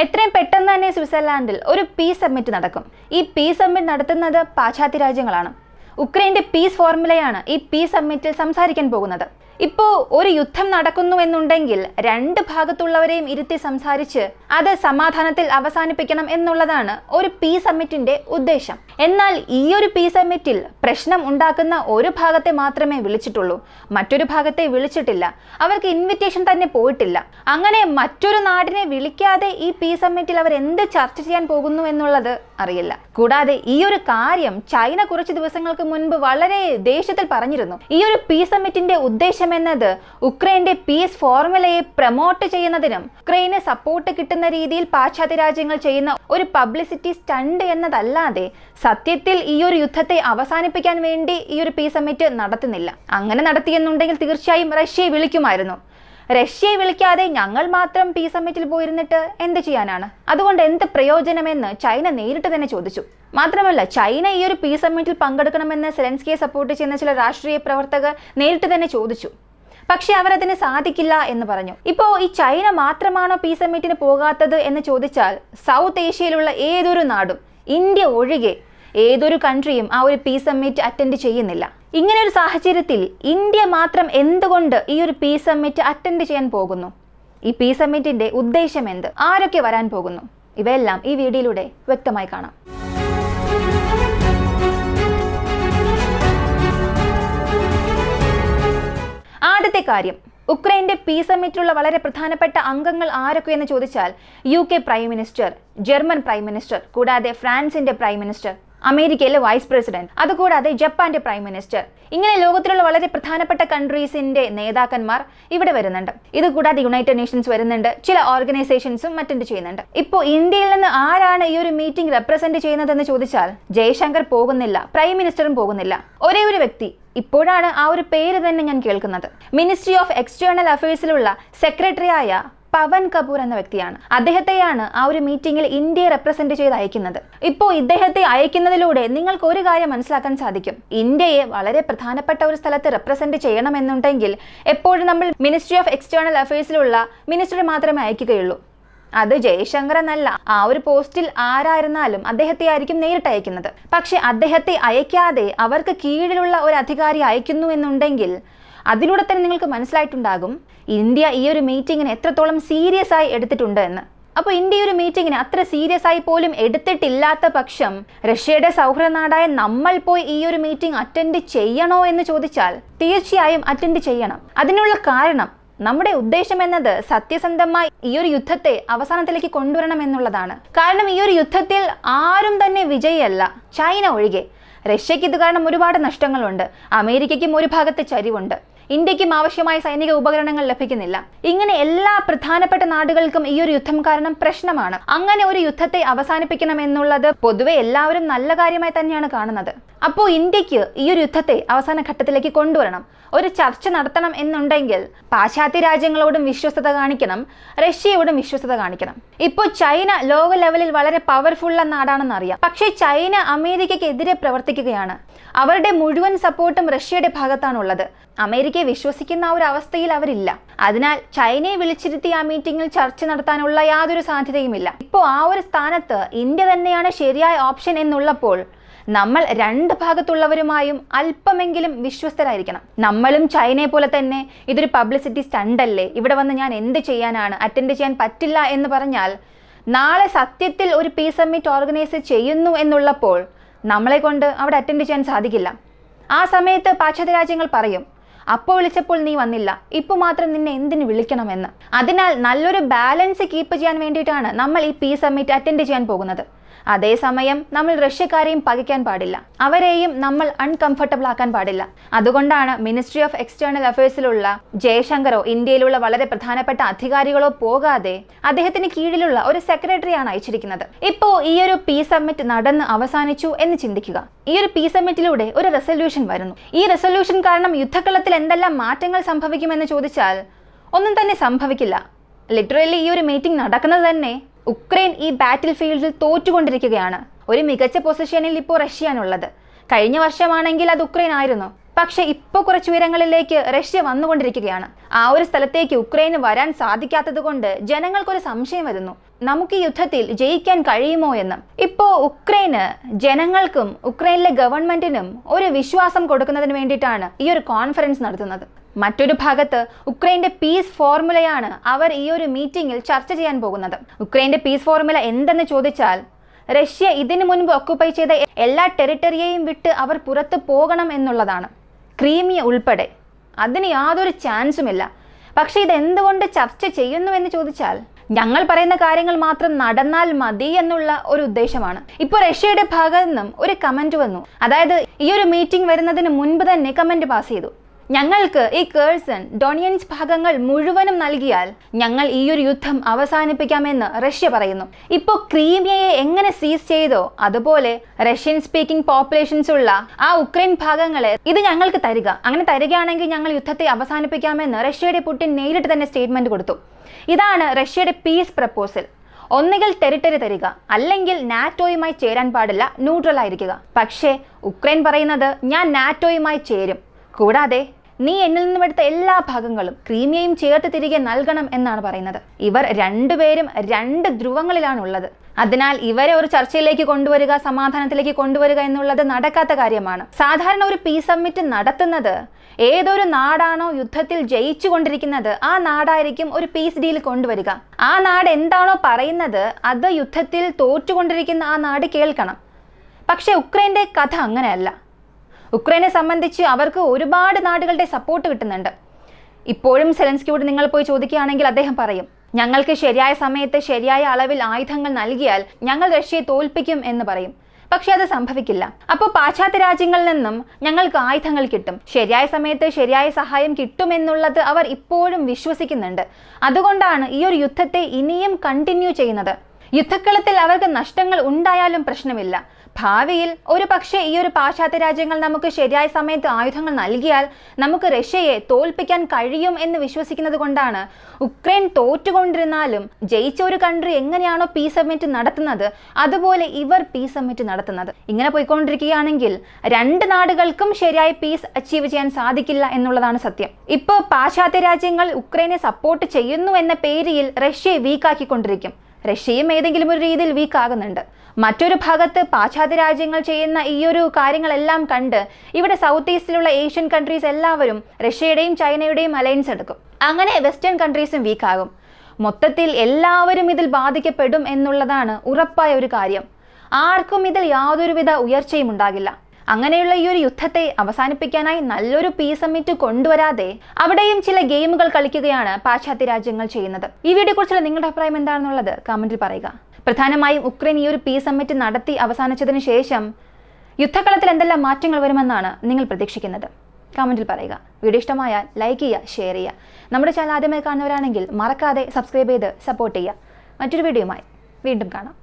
എത്രയും പെട്ടെന്ന് തന്നെ സ്വിറ്റ്സർലാൻഡിൽ ഒരു പീസ് സബ്മിറ്റ് നടക്കും ഈ പീസ് സബ്മിറ്റ് നടത്തുന്നത് പാശ്ചാത്യ രാജ്യങ്ങളാണ് ഉക്രൈൻ്റെ പീസ് ഫോർമുലയാണ് ഈ പീസ് സബ്മിറ്റിൽ സംസാരിക്കാൻ പോകുന്നത് ഇപ്പോൾ ഒരു യുദ്ധം നടക്കുന്നു എന്നുണ്ടെങ്കിൽ രണ്ട് ഭാഗത്തുള്ളവരെയും ഇരുത്തി സംസാരിച്ച് അത് സമാധാനത്തിൽ അവസാനിപ്പിക്കണം എന്നുള്ളതാണ് ഒരു പി സമ്മിറ്റിന്റെ ഉദ്ദേശം എന്നാൽ ഈ ഒരു പി സമ്മിറ്റിൽ പ്രശ്നം ഉണ്ടാക്കുന്ന ഒരു ഭാഗത്തെ മാത്രമേ വിളിച്ചിട്ടുള്ളൂ മറ്റൊരു ഭാഗത്തെ വിളിച്ചിട്ടില്ല അവർക്ക് ഇൻവിറ്റേഷൻ തന്നെ പോയിട്ടില്ല അങ്ങനെ മറ്റൊരു നാടിനെ വിളിക്കാതെ ഈ പി സമ്മിറ്റിൽ അവർ എന്ത് ചർച്ച ചെയ്യാൻ പോകുന്നു എന്നുള്ളത് അറിയില്ല കൂടാതെ ഈ ഒരു കാര്യം ചൈന കുറച്ച് ദിവസങ്ങൾക്ക് മുൻപ് വളരെ ദേഷ്യത്തിൽ പറഞ്ഞിരുന്നു ഈ ഒരു പി സമ്മിറ്റിന്റെ ഉദ്ദേശം എന്നത് ഉക്രൈന്റെ പീസ് ഫോർമുലയെ പ്രമോട്ട് ചെയ്യുന്നതിനും ഉക്രൈന് സപ്പോർട്ട് കിട്ടുന്ന രീതിയിൽ പാശ്ചാത്യ രാജ്യങ്ങൾ ചെയ്യുന്ന ഒരു പബ്ലിസിറ്റി സ്റ്റണ്ട് എന്നതല്ലാതെ സത്യത്തിൽ ഈ ഒരു യുദ്ധത്തെ അവസാനിപ്പിക്കാൻ വേണ്ടി ഈ ഒരു പീസ് സമ്മിറ്റ് നടത്തുന്നില്ല അങ്ങനെ നടത്തിയെന്നുണ്ടെങ്കിൽ തീർച്ചയായും റഷ്യയെ വിളിക്കുമായിരുന്നു റഷ്യയെ വിളിക്കാതെ ഞങ്ങൾ മാത്രം പീസ് സമ്മിറ്റിൽ പോയിരുന്നിട്ട് എന്ത് ചെയ്യാനാണ് അതുകൊണ്ട് എന്ത് പ്രയോജനമെന്ന് ചൈന നേരിട്ട് തന്നെ ചോദിച്ചു മാത്രമല്ല ചൈന ഈ ഒരു പീസ് സമ്മിറ്റിൽ പങ്കെടുക്കണമെന്ന് സെലൻസ്കിയെ സപ്പോർട്ട് ചെയ്യുന്ന ചില രാഷ്ട്രീയ പ്രവർത്തകർ നേരിട്ട് തന്നെ ചോദിച്ചു പക്ഷേ അവരതിന് സാധിക്കില്ല എന്ന് പറഞ്ഞു ഇപ്പോൾ ഈ ചൈന മാത്രമാണോ പീസ് സമ്മിറ്റിന് പോകാത്തത് എന്ന് ചോദിച്ചാൽ സൗത്ത് ഏഷ്യയിലുള്ള ഏതൊരു നാടും ഇന്ത്യ ഒഴികെ ഏതൊരു കൺട്രിയും ആ ഒരു പീസ് സമ്മിറ്റ് അറ്റൻഡ് ചെയ്യുന്നില്ല ഇങ്ങനെ ഒരു സാഹചര്യത്തിൽ ഇന്ത്യ മാത്രം എന്തുകൊണ്ട് ഈ ഒരു പി സമ്മിറ്റ് അറ്റൻഡ് ചെയ്യാൻ പോകുന്നു ഈ പി സമ്മിറ്റിന്റെ ഉദ്ദേശം എന്ത് ആരൊക്കെ വരാൻ പോകുന്നു ഇവയെല്ലാം ഈ വീഡിയോയിലൂടെ വ്യക്തമായി കാണാം ആദ്യത്തെ കാര്യം ഉക്രൈന്റെ പി സമ്മിറ്റിലുള്ള വളരെ പ്രധാനപ്പെട്ട അംഗങ്ങൾ ആരൊക്കെയെന്ന് ചോദിച്ചാൽ U K prime minister German prime minister കൂടാതെ ഫ്രാൻസിന്റെ പ്രൈം മിനിസ്റ്റർ അമേരിക്കയിലെ വൈസ് പ്രസിഡന്റ് അതുകൂടാതെ ജപ്പാന്റെ പ്രൈം മിനിസ്റ്റർ ഇങ്ങനെ ലോകത്തിലുള്ള വളരെ പ്രധാനപ്പെട്ട കൺട്രീസിന്റെ നേതാക്കന്മാർ ഇവിടെ വരുന്നുണ്ട് കൂടാതെ യുണൈറ്റഡ് നേഷൻസ് വരുന്നുണ്ട് ചില ഓർഗനൈസേഷൻസും അറ്റൻഡ് ചെയ്യുന്നുണ്ട് ഇപ്പോൾ ഇന്ത്യയിൽ നിന്ന് ആരാണ് ഈ ഒരു മീറ്റിംഗ് റെപ്രസെന്റ് ചെയ്യുന്നതെന്ന് ചോദിച്ചാൽ ജയശങ്കർ പോകുന്നില്ല പ്രൈം മിനിസ്റ്ററും പോകുന്നില്ല ഒരേ ഒരു വ്യക്തി ഇപ്പോഴാണ് ആ ഒരു പേര് തന്നെ ഞാൻ കേൾക്കുന്നത് മിനിസ്ട്രി ഓഫ് എക്സ്റ്റേണൽ അഫയേഴ്സിലുള്ള സെക്രട്ടറിയായ പവൻ കപൂർ എന്ന വ്യക്തിയാണ് അദ്ദേഹത്തെയാണ് ആ ഒരു മീറ്റിംഗിൽ ഇന്ത്യയെ റെപ്രസെന്റ് ചെയ്ത് അയക്കുന്നത് ഇപ്പോൾ ഇദ്ദേഹത്തെ അയക്കുന്നതിലൂടെ നിങ്ങൾക്ക് ഒരു കാര്യം മനസ്സിലാക്കാൻ സാധിക്കും ഇന്ത്യയെ വളരെ പ്രധാനപ്പെട്ട ഒരു സ്ഥലത്ത് റെപ്രസെന്റ് ചെയ്യണമെന്നുണ്ടെങ്കിൽ എപ്പോഴും നമ്മൾ മിനിസ്ട്രി ഓഫ് എക്സ്റ്റേണൽ അഫയേഴ്സിലുള്ള മിനിസ്റ്ററെ മാത്രമേ അയക്കുകയുള്ളൂ അത് ജയശങ്കർ എന്നല്ല ആ ഒരു പോസ്റ്റിൽ ആരായിരുന്നാലും അദ്ദേഹത്തെ ആയിരിക്കും നേരിട്ട് അയക്കുന്നത് പക്ഷെ അദ്ദേഹത്തെ അയക്കാതെ അവർക്ക് കീഴിലുള്ള ഒരു അധികാരി അയക്കുന്നു എന്നുണ്ടെങ്കിൽ അതിലൂടെ തന്നെ നിങ്ങൾക്ക് മനസ്സിലായിട്ടുണ്ടാകും ഇന്ത്യ ഈ ഒരു മീറ്റിങ്ങിനെ എത്രത്തോളം സീരിയസ് ആയി എടുത്തിട്ടുണ്ട് എന്ന് അപ്പോൾ ഇന്ത്യ ഒരു മീറ്റിങ്ങിന് അത്ര സീരിയസ് ആയി പോലും എടുത്തിട്ടില്ലാത്ത പക്ഷം റഷ്യയുടെ സൗഹൃദ നാടായ നമ്മൾ പോയി ഈ ഒരു മീറ്റിംഗ് അറ്റൻഡ് ചെയ്യണോ എന്ന് ചോദിച്ചാൽ തീർച്ചയായും അറ്റൻഡ് ചെയ്യണം അതിനുള്ള കാരണം നമ്മുടെ ഉദ്ദേശം എന്നത് സത്യസന്ധമായി ഈ ഒരു യുദ്ധത്തെ അവസാനത്തിലേക്ക് കൊണ്ടുവരണം എന്നുള്ളതാണ് കാരണം ഈ ഒരു യുദ്ധത്തിൽ ആരും തന്നെ വിജയിയല്ല ചൈന ഒഴികെ റഷ്യയ്ക്ക് ഇത് കാരണം ഒരുപാട് നഷ്ടങ്ങളുണ്ട് അമേരിക്കയ്ക്കും ഒരു ഭാഗത്ത് ചരിവുണ്ട് ഇന്ത്യക്കും ആവശ്യമായ സൈനിക ഉപകരണങ്ങൾ ലഭിക്കുന്നില്ല ഇങ്ങനെ എല്ലാ പ്രധാനപ്പെട്ട നാടുകൾക്കും ഈ ഒരു യുദ്ധം കാരണം പ്രശ്നമാണ് അങ്ങനെ ഒരു യുദ്ധത്തെ അവസാനിപ്പിക്കണം എന്നുള്ളത് പൊതുവെ എല്ലാവരും നല്ല കാര്യമായി തന്നെയാണ് കാണുന്നത് അപ്പോൾ ഇന്ത്യക്ക് ഈ ഒരു യുദ്ധത്തെ അവസാന ഘട്ടത്തിലേക്ക് കൊണ്ടുവരണം ഒരു ചർച്ച നടത്തണം എന്നുണ്ടെങ്കിൽ പാശ്ചാത്യ രാജ്യങ്ങളോടും വിശ്വസ്തത കാണിക്കണം റഷ്യയോടും വിശ്വസ്തത കാണിക്കണം ഇപ്പോൾ ചൈന ലോക ലെവലിൽ വളരെ പവർഫുൾ നാടാണെന്ന് അറിയാം പക്ഷേ ചൈന അമേരിക്കയ്ക്കെതിരെ പ്രവർത്തിക്കുകയാണ് അവരുടെ മുഴുവൻ സപ്പോർട്ടും റഷ്യയുടെ ഭാഗത്താണുള്ളത് അമേരിക്കയെ വിശ്വസിക്കുന്ന ഒരു അവസ്ഥയിൽ അവരില്ല അതിനാൽ ചൈനയെ വിളിച്ചിരുത്തി ആ മീറ്റിംഗിൽ ചർച്ച നടത്താനുള്ള യാതൊരു സാധ്യതയുമില്ല ഇപ്പോൾ ആ ഒരു സ്ഥാനത്ത് ഇന്ത്യ തന്നെയാണ് ശരിയായ ഓപ്ഷൻ എന്നുള്ളപ്പോൾ നമ്മൾ രണ്ട് ഭാഗത്തുള്ളവരുമായും അല്പമെങ്കിലും വിശ്വസ്തരായിരിക്കണം നമ്മളും ചൈനയെ പോലെ തന്നെ ഇതൊരു പബ്ലിസിറ്റി സ്റ്റണ്ടല്ലേ ഇവിടെ വന്ന് ഞാൻ എന്ത് ചെയ്യാനാണ് അറ്റൻഡ് ചെയ്യാൻ പറ്റില്ല എന്ന് പറഞ്ഞാൽ നാളെ സത്യത്തിൽ ഒരു പീസ് സമ്മിറ്റ് ഓർഗനൈസ് ചെയ്യുന്നു എന്നുള്ളപ്പോൾ നമ്മളെ കൊണ്ട് അവിടെ അറ്റൻഡ് ചെയ്യാൻ സാധിക്കില്ല ആ സമയത്ത് പാശ്ചാത്യ രാജ്യങ്ങൾ പറയും അപ്പോൾ വിളിച്ചപ്പോൾ നീ വന്നില്ല ഇപ്പോൾ മാത്രം നിന്നെ എന്തിന് വിളിക്കണമെന്ന് അതിനാൽ നല്ലൊരു ബാലൻസ് കീപ്പ് ചെയ്യാൻ വേണ്ടിയിട്ടാണ് നമ്മൾ ഈ പീസ് സമ്മിറ്റ് അറ്റൻഡ് ചെയ്യാൻ പോകുന്നത് അതേസമയം നമ്മൾ റഷ്യക്കാരെയും പകയ്ക്കാൻ പാടില്ല അവരെയും നമ്മൾ അൺകംഫർട്ടബിൾ ആക്കാൻ പാടില്ല അതുകൊണ്ടാണ് മിനിസ്ട്രി ഓഫ് എക്സ്റ്റേണൽ അഫയേഴ്സിലുള്ള ജയശങ്കറോ ഇന്ത്യയിലുള്ള വളരെ പ്രധാനപ്പെട്ട അധികാരികളോ പോകാതെ അദ്ദേഹത്തിന് കീഴിലുള്ള ഒരു സെക്രട്ടറിയാണ് അയച്ചിരിക്കുന്നത് ഇപ്പോ ഈ ഒരു പി സമ്മിറ്റ് നടന്ന് അവസാനിച്ചു എന്ന് ചിന്തിക്കുക ഈ ഒരു പി സമ്മിറ്റിലൂടെ ഒരു റെസൊല്യൂഷൻ വരുന്നു ഈ റെസൊല്യൂഷൻ കാരണം യുദ്ധക്കളത്തിൽ എന്തെല്ലാം മാറ്റങ്ങൾ സംഭവിക്കുമെന്ന് ചോദിച്ചാൽ ഒന്നും തന്നെ സംഭവിക്കില്ല ലിറ്ററലി ഈ ഒരു മീറ്റിംഗ് നടക്കുന്നത് തന്നെ ഉക്രൈൻ ഈ ബാറ്റിൽ ഫീൽഡിൽ തോറ്റുകൊണ്ടിരിക്കുകയാണ് ഒരു മികച്ച പൊസിഷനിൽ ഇപ്പോൾ റഷ്യയാണുള്ളത് കഴിഞ്ഞ വർഷമാണെങ്കിൽ അത് ഉക്രൈൻ ആയിരുന്നു പക്ഷേ ഇപ്പോൾ കുറച്ച് ഉയരങ്ങളിലേക്ക് റഷ്യ വന്നുകൊണ്ടിരിക്കുകയാണ് ആ ഒരു സ്ഥലത്തേക്ക് ഉക്രൈന് വരാൻ സാധിക്കാത്തത് കൊണ്ട് ജനങ്ങൾക്കൊരു സംശയം വരുന്നു നമുക്ക് ഈ യുദ്ധത്തിൽ ജയിക്കാൻ കഴിയുമോ എന്ന് ഇപ്പോൾ ഉക്രൈന് ജനങ്ങൾക്കും ഉക്രൈനിലെ ഗവൺമെന്റിനും ഒരു വിശ്വാസം കൊടുക്കുന്നതിന് വേണ്ടിയിട്ടാണ് ഈ ഒരു കോൺഫറൻസ് നടത്തുന്നത് മറ്റൊരു ഭാഗത്ത് ഉക്രൈന്റെ പീസ് ഫോർമുലയാണ് അവർ ഈ ഒരു മീറ്റിംഗിൽ ചർച്ച ചെയ്യാൻ പോകുന്നത് ഉക്രൈന്റെ പീസ് ഫോർമുല എന്തെന്ന് ചോദിച്ചാൽ റഷ്യ ഇതിനു മുൻപ് ഒക്കുപ്പൈ ചെയ്ത എല്ലാ ടെറിട്ടറിയെയും വിട്ട് അവർ പുറത്ത് പോകണം എന്നുള്ളതാണ് ക്രീമിയ ഉൾപ്പെടെ അതിന് യാതൊരു ചാൻസുമില്ല പക്ഷേ ഇതെന്തുകൊണ്ട് ചർച്ച ചെയ്യുന്നു എന്ന് ചോദിച്ചാൽ ഞങ്ങൾ പറയുന്ന കാര്യങ്ങൾ മാത്രം നടന്നാൽ മതി എന്നുള്ള ഒരു ഉദ്ദേശമാണ് ഇപ്പോൾ റഷ്യയുടെ ഭാഗത്തു നിന്നും ഒരു കമന്റ് വന്നു അതായത് ഈ ഒരു മീറ്റിംഗ് വരുന്നതിന് മുൻപ് തന്നെ കമന്റ് പാസ് ചെയ്തു ഞങ്ങൾക്ക് ഈ കേഴ്സൺ ഡൊണിയൻസ് ഭാഗങ്ങൾ മുഴുവനും നൽകിയാൽ ഞങ്ങൾ ഈ ഒരു യുദ്ധം അവസാനിപ്പിക്കാമെന്ന് റഷ്യ പറയുന്നു ഇപ്പോൾ ക്രീമിയയെ എങ്ങനെ സീസ് ചെയ്തോ അതുപോലെ റഷ്യൻ സ്പീക്കിംഗ് പോപ്പുലേഷൻസ് ഉള്ള ആ ഉക്രൈൻ ഭാഗങ്ങളെ ഇത് ഞങ്ങൾക്ക് തരിക അങ്ങനെ തരികയാണെങ്കിൽ ഞങ്ങൾ യുദ്ധത്തെ അവസാനിപ്പിക്കാമെന്ന് റഷ്യയുടെ പുട്ടിൻ നേരിട്ട് തന്നെ സ്റ്റേറ്റ്മെന്റ് കൊടുത്തു ഇതാണ് റഷ്യയുടെ പീസ് പ്രപ്പോസൽ ഒന്നുകിൽ ടെറിട്ടറി തരിക അല്ലെങ്കിൽ നാറ്റോയുമായി ചേരാൻ പാടില്ല ന്യൂട്രൽ ആയിരിക്കുക പക്ഷേ ഉക്രൈൻ പറയുന്നത് ഞാൻ നാറ്റോയുമായി ചേരും കൂടാതെ നീ എന്നിൽ നിന്നും എടുത്ത എല്ലാ ഭാഗങ്ങളും ക്രീമിയയും ചേർത്ത് തിരികെ നൽകണം എന്നാണ് പറയുന്നത് ഇവർ രണ്ടുപേരും രണ്ട് ധ്രുവങ്ങളിലാണുള്ളത് അതിനാൽ ഇവരെ ഒരു ചർച്ചയിലേക്ക് കൊണ്ടുവരിക സമാധാനത്തിലേക്ക് കൊണ്ടുവരിക എന്നുള്ളത് നടക്കാത്ത കാര്യമാണ് സാധാരണ ഒരു പീസ് സമ്മിറ്റ് നടത്തുന്നത് ഏതൊരു നാടാണോ യുദ്ധത്തിൽ ജയിച്ചു കൊണ്ടിരിക്കുന്നത് ആ നാടായിരിക്കും ഒരു പീസ് ഡീൽ കൊണ്ടുവരിക ആ നാട് എന്താണോ പറയുന്നത് അത് യുദ്ധത്തിൽ തോറ്റുകൊണ്ടിരിക്കുന്ന ആ നാട് കേൾക്കണം പക്ഷേ ഉക്രൈൻ്റെ കഥ അങ്ങനെയല്ല ഉക്രൈനെ സംബന്ധിച്ച് അവർക്ക് ഒരുപാട് നാടുകളുടെ സപ്പോർട്ട് കിട്ടുന്നുണ്ട് ഇപ്പോഴും സെലൻസ്കിയോട് നിങ്ങൾ പോയി ചോദിക്കുകയാണെങ്കിൽ അദ്ദേഹം പറയും ഞങ്ങൾക്ക് ശരിയായ സമയത്ത് ശരിയായ അളവിൽ ആയുധങ്ങൾ നൽകിയാൽ ഞങ്ങൾ റഷ്യയെ തോൽപ്പിക്കും എന്ന് പറയും പക്ഷേ അത് സംഭവിക്കില്ല അപ്പോൾ പാശ്ചാത്യ രാജ്യങ്ങളിൽ നിന്നും ഞങ്ങൾക്ക് ആയുധങ്ങൾ കിട്ടും ശരിയായ സമയത്ത് ശരിയായ സഹായം കിട്ടുമെന്നുള്ളത് അവർ ഇപ്പോഴും വിശ്വസിക്കുന്നുണ്ട് അതുകൊണ്ടാണ് ഈ ഒരു യുദ്ധത്തെ ഇനിയും കണ്ടിന്യൂ ചെയ്യുന്നത് യുദ്ധക്കളത്തിൽ അവർക്ക് നഷ്ടങ്ങൾ ഉണ്ടായാലും പ്രശ്നമില്ല ഭാവിയിൽ ഒരു പക്ഷേ ഈ ഒരു പാശ്ചാത്യ രാജ്യങ്ങൾ നമുക്ക് ശരിയായ സമയത്ത് ആയുധങ്ങൾ നൽകിയാൽ നമുക്ക് റഷ്യയെ തോൽപ്പിക്കാൻ കഴിയും എന്ന് വിശ്വസിക്കുന്നത് കൊണ്ടാണ് ഉക്രൈൻ തോറ്റുകൊണ്ടിരുന്നാലും ജയിച്ച ഒരു കൺട്രി എങ്ങനെയാണോ പീസ് സബ്മിറ്റ് നടത്തുന്നത് അതുപോലെ ഇവർ പീസ് സബ്മിറ്റ് നടത്തുന്നത് ഇങ്ങനെ പോയിക്കൊണ്ടിരിക്കുകയാണെങ്കിൽ രണ്ട് നാടുകൾക്കും ശരിയായ പീസ് അച്ചീവ് ചെയ്യാൻ സാധിക്കില്ല എന്നുള്ളതാണ് സത്യം ഇപ്പോൾ പാശ്ചാത്യ രാജ്യങ്ങൾ ഉക്രൈനെ സപ്പോർട്ട് ചെയ്യുന്നു എന്ന പേരിൽ റഷ്യയെ വീക്കാക്കിക്കൊണ്ടിരിക്കും റഷ്യയും ഏതെങ്കിലും ഒരു രീതിയിൽ വീക്ക് ആകുന്നുണ്ട് മറ്റൊരു ഭാഗത്ത് പാശ്ചാത്യ രാജ്യങ്ങൾ ചെയ്യുന്ന ഈ ഒരു കാര്യങ്ങളെല്ലാം കണ്ട് ഇവിടെ സൗത്ത് ഈസ്റ്റിലുള്ള ഏഷ്യൻ കൺട്രീസ് എല്ലാവരും റഷ്യയുടെയും ചൈനയുടെയും അലയൻസ് എടുക്കും അങ്ങനെ വെസ്റ്റേൺ കൺട്രീസും വീക്ക് ആകും മൊത്തത്തിൽ എല്ലാവരും ഇതിൽ ബാധിക്കപ്പെടും എന്നുള്ളതാണ് ഉറപ്പായ ഒരു കാര്യം ആർക്കും ഇതിൽ യാതൊരുവിധ ഉയർച്ചയും ഉണ്ടാകില്ല അങ്ങനെയുള്ള ഈ ഒരു യുദ്ധത്തെ അവസാനിപ്പിക്കാനായി നല്ലൊരു പീസ് സമ്മിറ്റ് കൊണ്ടുവരാതെ അവിടെയും ചില ഗെയിമുകൾ കളിക്കുകയാണ് പാശ്ചാത്യ രാജ്യങ്ങൾ ചെയ്യുന്നത് ഈ വീഡിയോ കുറിച്ചുള്ള നിങ്ങളുടെ അഭിപ്രായം എന്താണെന്നുള്ളത് കമന്റിൽ പറയുക പ്രധാനമായും ഉക്രൈൻ ഈ ഒരു പീസ് സമ്മിറ്റ് നടത്തി അവസാനിച്ചതിന് ശേഷം യുദ്ധക്കളത്തിൽ എന്തെല്ലാം മാറ്റങ്ങൾ വരുമെന്നാണ് നിങ്ങൾ പ്രതീക്ഷിക്കുന്നത് കമന്റിൽ പറയുക വീഡിയോ ഇഷ്ടമായാൽ ലൈക്ക് ചെയ്യുക ഷെയർ ചെയ്യുക നമ്മുടെ ചാനൽ ആദ്യമായി കാണുന്നവരാണെങ്കിൽ മറക്കാതെ സബ്സ്ക്രൈബ് ചെയ്ത് സപ്പോർട്ട് ചെയ്യുക മറ്റൊരു വീഡിയോയുമായി വീണ്ടും കാണാം